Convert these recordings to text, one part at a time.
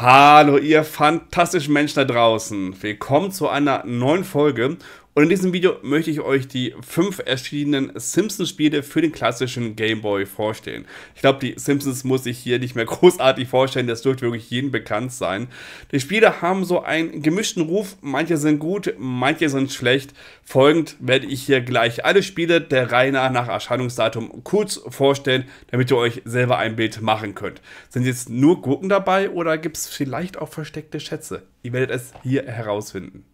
Hallo, ihr fantastischen Menschen da draußen. Willkommen zu einer neuen Folge und in diesem Video möchte ich euch die fünf erschienenen Simpsons-Spiele für den klassischen Game Boy vorstellen. Ich glaube, die Simpsons muss ich hier nicht mehr großartig vorstellen, das dürfte wirklich jedem bekannt sein. Die Spiele haben so einen gemischten Ruf, manche sind gut, manche sind schlecht. Folgend werde ich hier gleich alle Spiele der Reihe nach Erscheinungsdatum kurz vorstellen, damit ihr euch selber ein Bild machen könnt. Sind jetzt nur Gurken dabei oder gibt es vielleicht auch versteckte Schätze? Ihr werdet es hier herausfinden.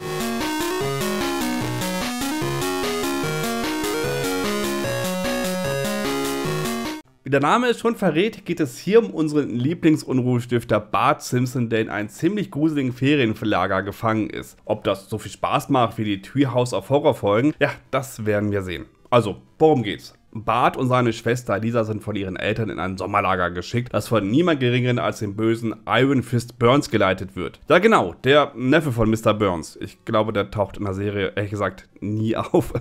Wie der Name es schon verrät, geht es hier um unseren Lieblingsunruhestifter Bart Simpson, der in einem ziemlich gruseligen Ferienverlager gefangen ist. Ob das so viel Spaß macht wie die Treehouse of Horror Folgen, ja, das werden wir sehen. Also, worum geht's? Bart und seine Schwester Lisa sind von ihren Eltern in ein Sommerlager geschickt, das von niemand geringeren als dem bösen Iron Fist Burns geleitet wird. Ja genau, der Neffe von Mr. Burns. Ich glaube, der taucht in der Serie ehrlich gesagt nie auf.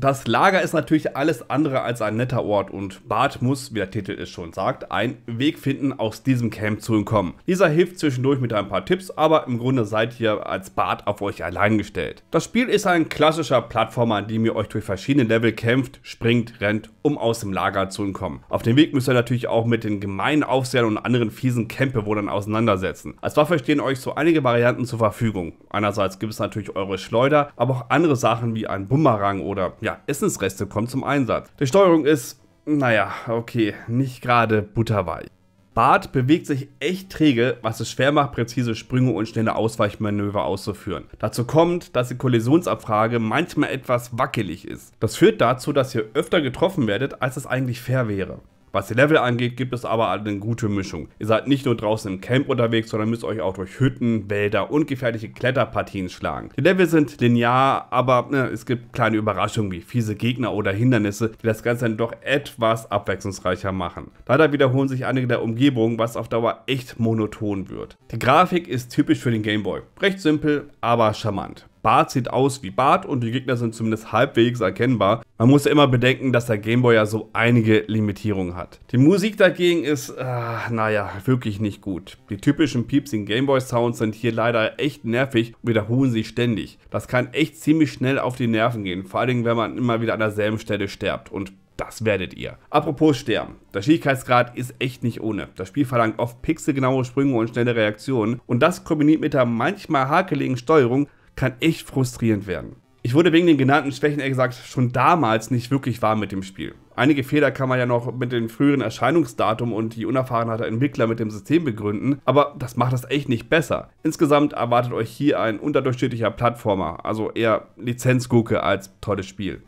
Das Lager ist natürlich alles andere als ein netter Ort und Bart muss, wie der Titel es schon sagt, einen Weg finden, aus diesem Camp zu entkommen. Dieser hilft zwischendurch mit ein paar Tipps, aber im Grunde seid ihr als Bart auf euch allein gestellt. Das Spiel ist ein klassischer Plattformer, an dem ihr euch durch verschiedene Level kämpft, springt, rennt, um aus dem Lager zu entkommen. Auf dem Weg müsst ihr natürlich auch mit den gemeinen Aufsehern und anderen fiesen Campewohnern auseinandersetzen. Als Waffe stehen euch so einige Varianten zur Verfügung. Einerseits gibt es natürlich eure Schleuder, aber auch andere Sachen wie ein Bumerang oder ja, ja, Essensreste kommen zum Einsatz. Die Steuerung ist, naja, okay, nicht gerade butterweich. Bart bewegt sich echt träge, was es schwer macht, präzise Sprünge und schnelle Ausweichmanöver auszuführen. Dazu kommt, dass die Kollisionsabfrage manchmal etwas wackelig ist. Das führt dazu, dass ihr öfter getroffen werdet, als es eigentlich fair wäre. Was die Level angeht, gibt es aber eine gute Mischung. Ihr seid nicht nur draußen im Camp unterwegs, sondern müsst euch auch durch Hütten, Wälder und gefährliche Kletterpartien schlagen. Die Level sind linear, aber ne, es gibt kleine Überraschungen wie fiese Gegner oder Hindernisse, die das Ganze dann doch etwas abwechslungsreicher machen. Leider wiederholen sich einige der Umgebungen, was auf Dauer echt monoton wird. Die Grafik ist typisch für den Gameboy. Recht simpel, aber charmant. Bart sieht aus wie Bart und die Gegner sind zumindest halbwegs erkennbar. Man muss ja immer bedenken, dass der Gameboy ja so einige Limitierungen hat. Die Musik dagegen ist, äh, naja, wirklich nicht gut. Die typischen piepsigen Gameboy-Sounds sind hier leider echt nervig und wiederholen sich ständig. Das kann echt ziemlich schnell auf die Nerven gehen, vor allem wenn man immer wieder an derselben Stelle stirbt und das werdet ihr. Apropos Sterben. Der Schwierigkeitsgrad ist echt nicht ohne. Das Spiel verlangt oft pixelgenaue Sprünge und schnelle Reaktionen und das kombiniert mit der manchmal hakeligen Steuerung kann echt frustrierend werden. Ich wurde wegen den genannten Schwächen, ehrlich gesagt, schon damals nicht wirklich warm mit dem Spiel. Einige Fehler kann man ja noch mit dem früheren Erscheinungsdatum und die unerfahrenen Entwickler mit dem System begründen, aber das macht das echt nicht besser. Insgesamt erwartet euch hier ein unterdurchschnittlicher Plattformer, also eher Lizenzgucke als tolles Spiel.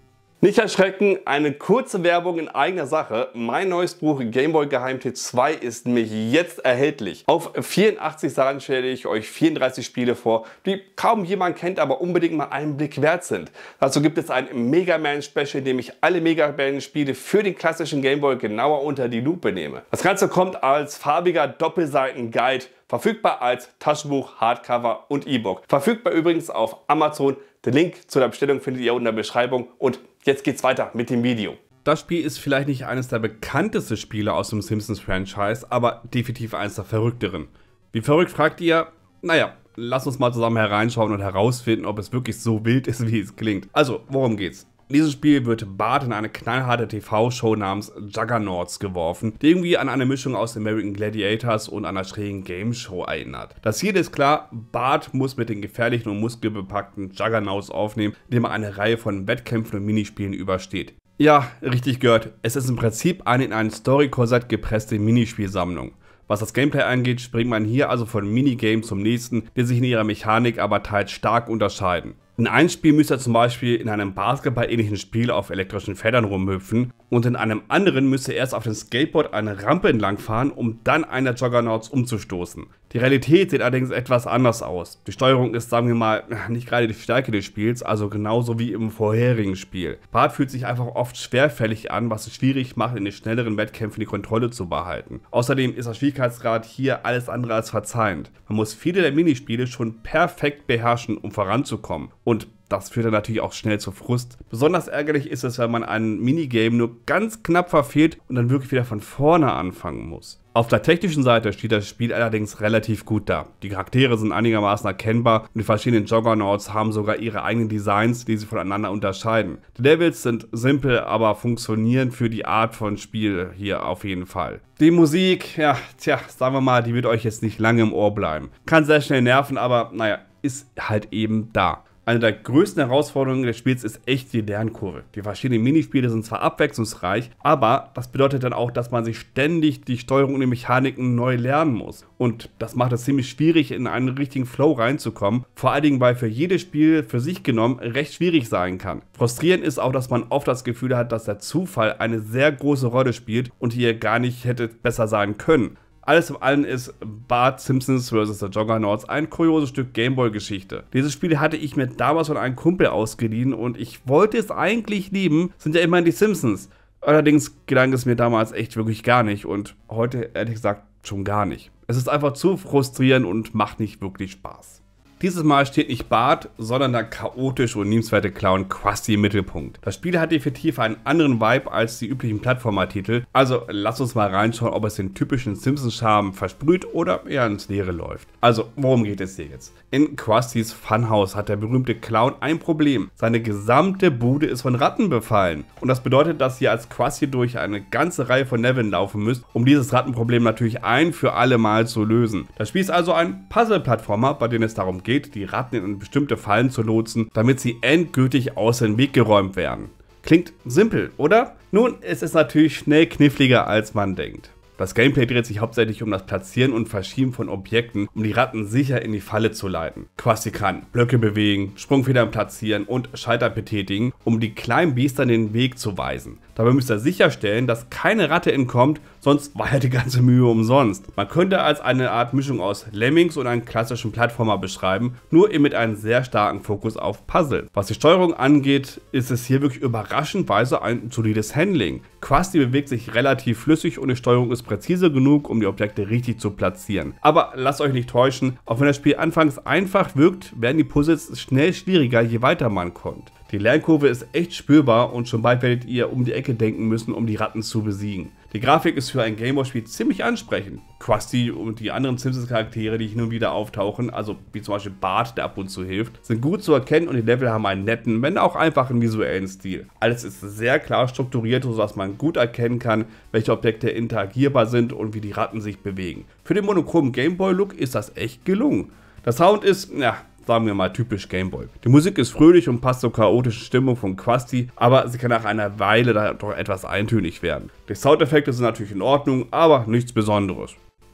Nicht erschrecken, eine kurze Werbung in eigener Sache. Mein neues Buch Gameboy Geheimtipp 2 ist nämlich jetzt erhältlich. Auf 84 Seiten stelle ich euch 34 Spiele vor, die kaum jemand kennt, aber unbedingt mal einen Blick wert sind. Dazu gibt es ein Mega Man Special, in dem ich alle Mega Man Spiele für den klassischen Gameboy genauer unter die Lupe nehme. Das Ganze kommt als farbiger Doppelseiten-Guide Verfügbar als Taschenbuch, Hardcover und E-Book. Verfügbar übrigens auf Amazon. Den Link zu der Bestellung findet ihr unten in der Beschreibung und jetzt geht's weiter mit dem Video. Das Spiel ist vielleicht nicht eines der bekanntesten Spiele aus dem Simpsons-Franchise, aber definitiv eines der verrückteren. Wie verrückt fragt ihr? Naja, lass uns mal zusammen hereinschauen und herausfinden, ob es wirklich so wild ist, wie es klingt. Also, worum geht's? dieses Spiel wird Bart in eine knallharte TV-Show namens Juggernauts geworfen, die irgendwie an eine Mischung aus American Gladiators und einer schrägen Game-Show erinnert. Das Ziel ist klar, Bart muss mit den gefährlichen und muskelbepackten Juggernauts aufnehmen, indem er eine Reihe von Wettkämpfen und Minispielen übersteht. Ja, richtig gehört. Es ist im Prinzip eine in ein Story-Korsett gepresste Minispielsammlung. Was das Gameplay angeht, springt man hier also von Minigame zum nächsten, die sich in ihrer Mechanik aber teils stark unterscheiden. In einem Spiel müsst ihr zum Beispiel in einem Basketball-ähnlichen Spiel auf elektrischen Feldern rumhüpfen und in einem anderen müsst ihr erst auf dem Skateboard eine Rampe entlangfahren, um dann einer Juggernauts umzustoßen. Die Realität sieht allerdings etwas anders aus. Die Steuerung ist, sagen wir mal, nicht gerade die Stärke des Spiels, also genauso wie im vorherigen Spiel. Bart fühlt sich einfach oft schwerfällig an, was es schwierig macht, in den schnelleren Wettkämpfen die Kontrolle zu behalten. Außerdem ist der Schwierigkeitsgrad hier alles andere als verzeihend. Man muss viele der Minispiele schon perfekt beherrschen, um voranzukommen. Und das führt dann natürlich auch schnell zu Frust. Besonders ärgerlich ist es, wenn man ein Minigame nur ganz knapp verfehlt und dann wirklich wieder von vorne anfangen muss. Auf der technischen Seite steht das Spiel allerdings relativ gut da. Die Charaktere sind einigermaßen erkennbar und die verschiedenen Juggernauts haben sogar ihre eigenen Designs, die sie voneinander unterscheiden. Die Levels sind simpel, aber funktionieren für die Art von Spiel hier auf jeden Fall. Die Musik, ja, tja, sagen wir mal, die wird euch jetzt nicht lange im Ohr bleiben. Kann sehr schnell nerven, aber naja, ist halt eben da eine der größten Herausforderungen des Spiels ist echt die Lernkurve. Die verschiedenen Minispiele sind zwar abwechslungsreich, aber das bedeutet dann auch, dass man sich ständig die Steuerung und die Mechaniken neu lernen muss. Und das macht es ziemlich schwierig, in einen richtigen Flow reinzukommen. Vor allen Dingen, weil für jedes Spiel für sich genommen recht schwierig sein kann. Frustrierend ist auch, dass man oft das Gefühl hat, dass der Zufall eine sehr große Rolle spielt und hier gar nicht hätte besser sein können. Alles im Allen ist Bart Simpsons vs. The Juggernauts ein kurioses Stück Gameboy-Geschichte. Dieses Spiel hatte ich mir damals von einem Kumpel ausgeliehen und ich wollte es eigentlich lieben, sind ja immerhin die Simpsons. Allerdings gelang es mir damals echt wirklich gar nicht und heute ehrlich gesagt schon gar nicht. Es ist einfach zu frustrierend und macht nicht wirklich Spaß. Dieses Mal steht nicht Bart, sondern der chaotische und liebenswerte Clown Krusty im Mittelpunkt. Das Spiel hat definitiv einen anderen Vibe als die üblichen Plattformer-Titel, also lasst uns mal reinschauen, ob es den typischen Simpsons-Charme versprüht oder eher ins Leere läuft. Also, worum geht es hier jetzt? In Krustys Funhouse hat der berühmte Clown ein Problem. Seine gesamte Bude ist von Ratten befallen. Und das bedeutet, dass ihr als Krusty durch eine ganze Reihe von Nevin laufen müsst, um dieses Rattenproblem natürlich ein für alle Mal zu lösen. Das Spiel ist also ein Puzzle-Plattformer, bei dem es darum geht, geht, die Ratten in bestimmte Fallen zu lotsen, damit sie endgültig aus dem Weg geräumt werden. Klingt simpel, oder? Nun, es ist natürlich schnell kniffliger, als man denkt. Das Gameplay dreht sich hauptsächlich um das Platzieren und Verschieben von Objekten, um die Ratten sicher in die Falle zu leiten. Quasi kann Blöcke bewegen, Sprungfedern platzieren und Schalter betätigen, um die kleinen Biester den Weg zu weisen. Dabei müsst ihr sicherstellen, dass keine Ratte entkommt, sonst war ja die ganze Mühe umsonst. Man könnte als eine Art Mischung aus Lemmings und einem klassischen Plattformer beschreiben, nur eben mit einem sehr starken Fokus auf Puzzle. Was die Steuerung angeht, ist es hier wirklich überraschendweise ein solides Handling. Quasi bewegt sich relativ flüssig und die Steuerung ist präzise genug, um die Objekte richtig zu platzieren. Aber lasst euch nicht täuschen, auch wenn das Spiel anfangs einfach wirkt, werden die Puzzles schnell schwieriger, je weiter man kommt. Die Lernkurve ist echt spürbar und schon bald werdet ihr um die Ecke denken müssen, um die Ratten zu besiegen. Die Grafik ist für ein Gameboy-Spiel ziemlich ansprechend. Krusty und die anderen Simpsons-Charaktere, die hin und wieder auftauchen, also wie zum Beispiel Bart, der ab und zu hilft, sind gut zu erkennen und die Level haben einen netten, wenn auch einfachen visuellen Stil. Alles ist sehr klar strukturiert, sodass man gut erkennen kann, welche Objekte interagierbar sind und wie die Ratten sich bewegen. Für den monochromen Gameboy-Look ist das echt gelungen. Der Sound ist, ja, sagen wir mal typisch Gameboy. Die Musik ist fröhlich und passt zur chaotischen Stimmung von Quasti, aber sie kann nach einer Weile da doch etwas eintönig werden. Die Soundeffekte sind natürlich in Ordnung, aber nichts Besonderes.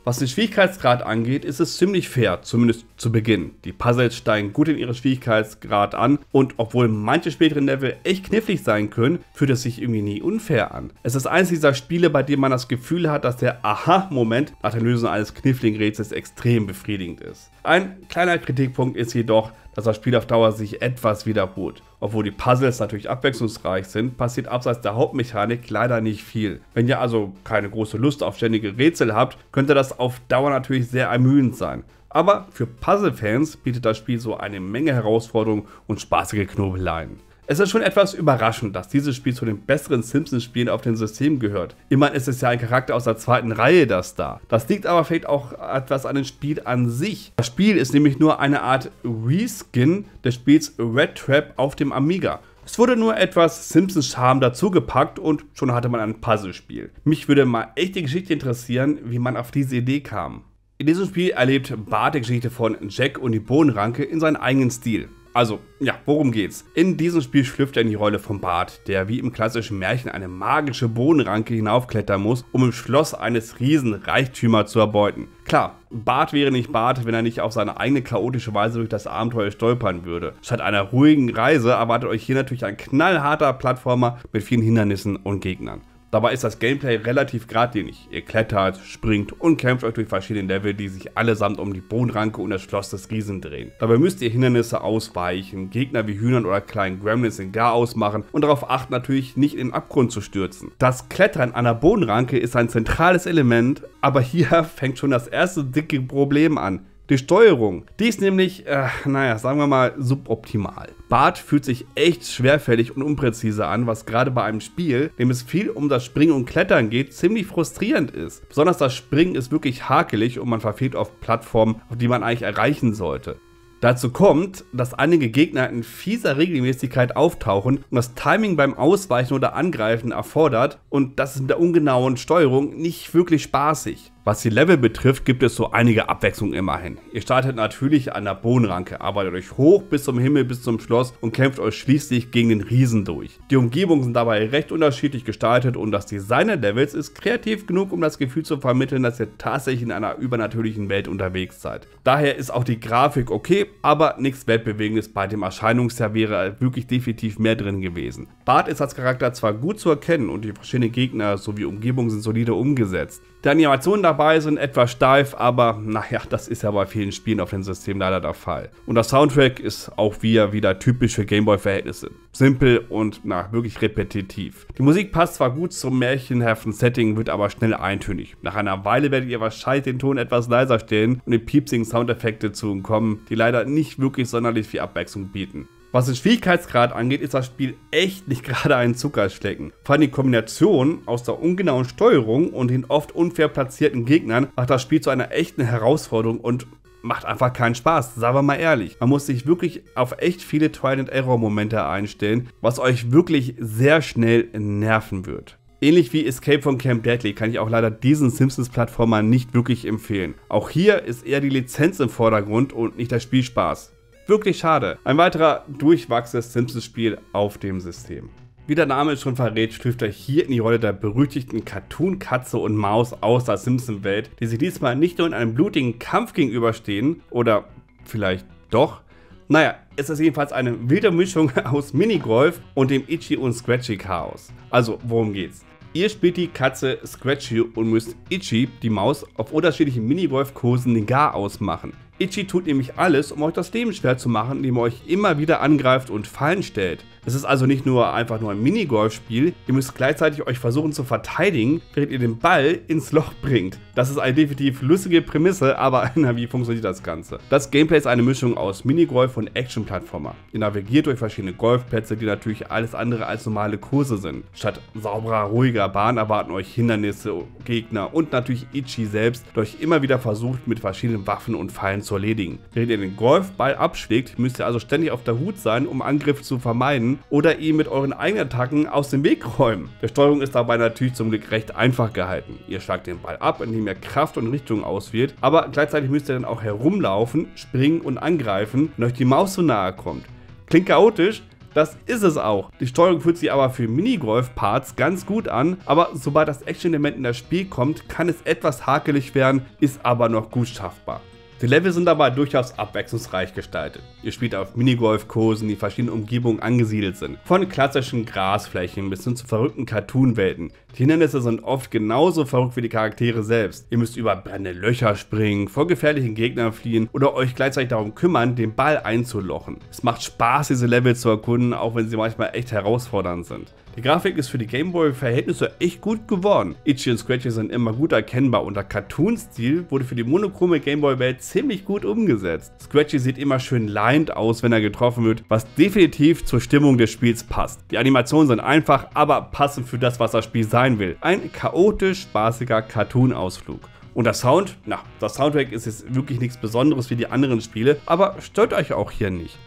Was den Schwierigkeitsgrad angeht, ist es ziemlich fair, zumindest zu Beginn. Die Puzzles steigen gut in ihren Schwierigkeitsgrad an und obwohl manche späteren Level echt knifflig sein können, fühlt es sich irgendwie nie unfair an. Es ist eines dieser Spiele, bei dem man das Gefühl hat, dass der Aha-Moment nach der Lösung eines kniffligen Rätsels extrem befriedigend ist. Ein kleiner Kritikpunkt ist jedoch, dass das Spiel auf Dauer sich etwas wiederholt. Obwohl die Puzzles natürlich abwechslungsreich sind, passiert abseits der Hauptmechanik leider nicht viel. Wenn ihr also keine große Lust auf ständige Rätsel habt, könnte das auf Dauer natürlich sehr ermüdend sein. Aber für Puzzle-Fans bietet das Spiel so eine Menge Herausforderungen und spaßige Knobeleien. Es ist schon etwas überraschend, dass dieses Spiel zu den besseren Simpsons-Spielen auf dem System gehört. Immerhin ist es ja ein Charakter aus der zweiten Reihe, der Star. Das liegt aber vielleicht auch etwas an dem Spiel an sich. Das Spiel ist nämlich nur eine Art Reskin des Spiels Red Trap auf dem Amiga. Es wurde nur etwas Simpsons-Charme dazugepackt und schon hatte man ein Puzzlespiel. Mich würde mal echt die Geschichte interessieren, wie man auf diese Idee kam. In diesem Spiel erlebt Bart die Geschichte von Jack und die Bohnenranke in seinem eigenen Stil. Also, ja, worum geht's? In diesem Spiel schlüpft er in die Rolle von Bart, der wie im klassischen Märchen eine magische Bodenranke hinaufklettern muss, um im Schloss eines riesen Reichtümers zu erbeuten. Klar, Bart wäre nicht Bart, wenn er nicht auf seine eigene chaotische Weise durch das Abenteuer stolpern würde. Statt einer ruhigen Reise erwartet euch hier natürlich ein knallharter Plattformer mit vielen Hindernissen und Gegnern. Dabei ist das Gameplay relativ geradlinig. Ihr klettert, springt und kämpft euch durch verschiedene Level, die sich allesamt um die Bodenranke und das Schloss des Riesen drehen. Dabei müsst ihr Hindernisse ausweichen, Gegner wie Hühnern oder kleinen Gremlins in Gar ausmachen und darauf achten natürlich nicht in den Abgrund zu stürzen. Das Klettern an der Bodenranke ist ein zentrales Element, aber hier fängt schon das erste dicke Problem an. Die Steuerung, die ist nämlich, äh, naja, sagen wir mal, suboptimal. Bart fühlt sich echt schwerfällig und unpräzise an, was gerade bei einem Spiel, dem es viel um das Springen und Klettern geht, ziemlich frustrierend ist. Besonders das Springen ist wirklich hakelig und man verfehlt auf Plattformen, auf die man eigentlich erreichen sollte. Dazu kommt, dass einige Gegner in fieser Regelmäßigkeit auftauchen und das Timing beim Ausweichen oder Angreifen erfordert und das ist mit der ungenauen Steuerung nicht wirklich spaßig. Was die Level betrifft, gibt es so einige Abwechslung immerhin. Ihr startet natürlich an der Bodenranke, arbeitet euch hoch bis zum Himmel, bis zum Schloss und kämpft euch schließlich gegen den Riesen durch. Die Umgebungen sind dabei recht unterschiedlich gestaltet und das Design der Levels ist kreativ genug, um das Gefühl zu vermitteln, dass ihr tatsächlich in einer übernatürlichen Welt unterwegs seid. Daher ist auch die Grafik okay, aber nichts Weltbewegendes bei dem Erscheinungsjahr wäre wirklich definitiv mehr drin gewesen. Bart ist als Charakter zwar gut zu erkennen und die verschiedenen Gegner sowie Umgebungen sind solide umgesetzt, die Animationen dabei sind etwas steif, aber naja, das ist ja bei vielen Spielen auf dem System leider der Fall. Und das Soundtrack ist auch wieder, wieder typisch für Gameboy-Verhältnisse. Simpel und na, wirklich repetitiv. Die Musik passt zwar gut zum märchenhaften Setting, wird aber schnell eintönig. Nach einer Weile werdet ihr wahrscheinlich den Ton etwas leiser stellen und den piepsigen Soundeffekte zu entkommen, die leider nicht wirklich sonderlich viel Abwechslung bieten. Was den Schwierigkeitsgrad angeht, ist das Spiel echt nicht gerade ein Zuckerschlecken. Vor allem die Kombination aus der ungenauen Steuerung und den oft unfair platzierten Gegnern macht das Spiel zu einer echten Herausforderung und macht einfach keinen Spaß, sagen wir mal ehrlich. Man muss sich wirklich auf echt viele Trial-and-Error-Momente einstellen, was euch wirklich sehr schnell nerven wird. Ähnlich wie Escape from Camp Deadly kann ich auch leider diesen Simpsons-Plattformer nicht wirklich empfehlen. Auch hier ist eher die Lizenz im Vordergrund und nicht der Spielspaß. Wirklich schade. Ein weiterer durchwachsendes Simpsons-Spiel auf dem System. Wie der Name schon verrät, schlüpft er hier in die Rolle der berüchtigten Cartoon-Katze und Maus aus der Simpson-Welt, die sich diesmal nicht nur in einem blutigen Kampf gegenüberstehen, oder vielleicht doch, naja, ist das jedenfalls eine wilde Mischung aus Minigolf und dem Itchy und Scratchy Chaos. Also, worum geht's? Ihr spielt die Katze Scratchy und müsst Itchy, die Maus, auf unterschiedlichen Minigolfkursen den Gar ausmachen. Itchy tut nämlich alles, um euch das Leben schwer zu machen, indem er euch immer wieder angreift und Fallen stellt. Es ist also nicht nur einfach nur ein Minigolfspiel, ihr müsst gleichzeitig euch versuchen zu verteidigen, während ihr den Ball ins Loch bringt. Das ist eine definitiv lustige Prämisse, aber na, wie funktioniert das Ganze? Das Gameplay ist eine Mischung aus Minigolf und Action-Plattformer. Ihr navigiert durch verschiedene Golfplätze, die natürlich alles andere als normale Kurse sind. Statt sauberer, ruhiger Bahn erwarten euch Hindernisse, Gegner und natürlich Ichi selbst, der euch immer wieder versucht, mit verschiedenen Waffen und Fallen zu zu erledigen. Während ihr den Golfball abschlägt, müsst ihr also ständig auf der Hut sein, um Angriffe zu vermeiden oder ihn mit euren eigenen Attacken aus dem Weg räumen. Der Steuerung ist dabei natürlich zum Glück recht einfach gehalten. Ihr schlagt den Ball ab, indem ihr Kraft und Richtung auswählt, aber gleichzeitig müsst ihr dann auch herumlaufen, springen und angreifen, wenn euch die Maus so nahe kommt. Klingt chaotisch, das ist es auch. Die Steuerung fühlt sich aber für Minigolf-Parts ganz gut an, aber sobald das Action-Element in das Spiel kommt, kann es etwas hakelig werden, ist aber noch gut schaffbar. Die Level sind dabei durchaus abwechslungsreich gestaltet. Ihr spielt auf Minigolfkursen, die verschiedene Umgebungen angesiedelt sind. Von klassischen Grasflächen bis hin zu verrückten Cartoon-Welten. Die Hindernisse sind oft genauso verrückt wie die Charaktere selbst. Ihr müsst über brennende Löcher springen, vor gefährlichen Gegnern fliehen oder euch gleichzeitig darum kümmern, den Ball einzulochen. Es macht Spaß, diese Level zu erkunden, auch wenn sie manchmal echt herausfordernd sind. Die Grafik ist für die Gameboy-Verhältnisse echt gut geworden. Itchy und Scratchy sind immer gut erkennbar und der Cartoon-Stil wurde für die monochrome Gameboy-Welt ziemlich gut umgesetzt. Scratchy sieht immer schön lined aus, wenn er getroffen wird, was definitiv zur Stimmung des Spiels passt. Die Animationen sind einfach, aber passend für das, was das Spiel sein will. Ein chaotisch spaßiger Cartoon-Ausflug. Und der Sound, na, das Soundtrack ist jetzt wirklich nichts Besonderes wie die anderen Spiele, aber stört euch auch hier nicht.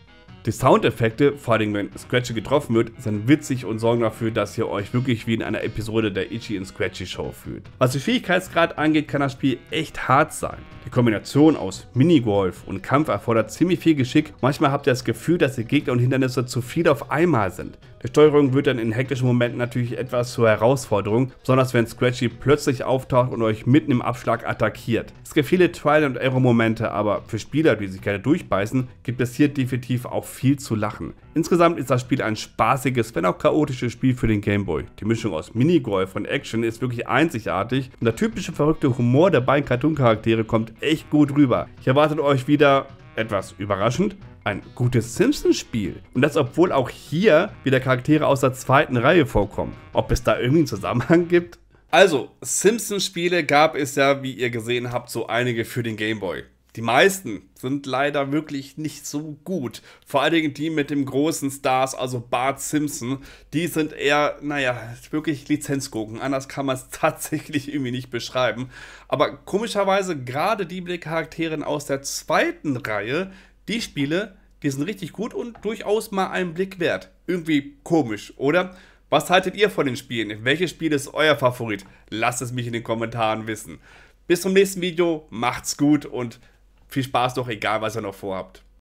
Die Soundeffekte, vor allem wenn Scratchy getroffen wird, sind witzig und sorgen dafür, dass ihr euch wirklich wie in einer Episode der Itchy and Scratchy Show fühlt. Was den Schwierigkeitsgrad angeht, kann das Spiel echt hart sein. Die Kombination aus Minigolf und Kampf erfordert ziemlich viel Geschick. Manchmal habt ihr das Gefühl, dass die Gegner und Hindernisse zu viel auf einmal sind. Die Steuerung wird dann in hektischen Momenten natürlich etwas zur Herausforderung, besonders wenn Scratchy plötzlich auftaucht und euch mitten im Abschlag attackiert. Es gibt viele Trial and Error Momente, aber für Spieler, die sich gerne durchbeißen, gibt es hier definitiv auch viel zu lachen. Insgesamt ist das Spiel ein spaßiges, wenn auch chaotisches Spiel für den Gameboy. Die Mischung aus Minigolf und Action ist wirklich einzigartig und der typische verrückte Humor der beiden Cartoon-Charaktere kommt echt gut rüber. Ich erwartet euch wieder etwas überraschend ein gutes Simpsons-Spiel. Und das, obwohl auch hier wieder Charaktere aus der zweiten Reihe vorkommen. Ob es da irgendwie einen Zusammenhang gibt? Also, Simpsons-Spiele gab es ja, wie ihr gesehen habt, so einige für den Gameboy. Die meisten sind leider wirklich nicht so gut. Vor allen Dingen die mit dem großen Stars, also Bart Simpson, die sind eher, naja, wirklich Lizenzgurken. Anders kann man es tatsächlich irgendwie nicht beschreiben. Aber komischerweise, gerade die Charaktere aus der zweiten Reihe die Spiele, die sind richtig gut und durchaus mal einen Blick wert. Irgendwie komisch, oder? Was haltet ihr von den Spielen? Welches Spiel ist euer Favorit? Lasst es mich in den Kommentaren wissen. Bis zum nächsten Video, macht's gut und viel Spaß noch, egal was ihr noch vorhabt.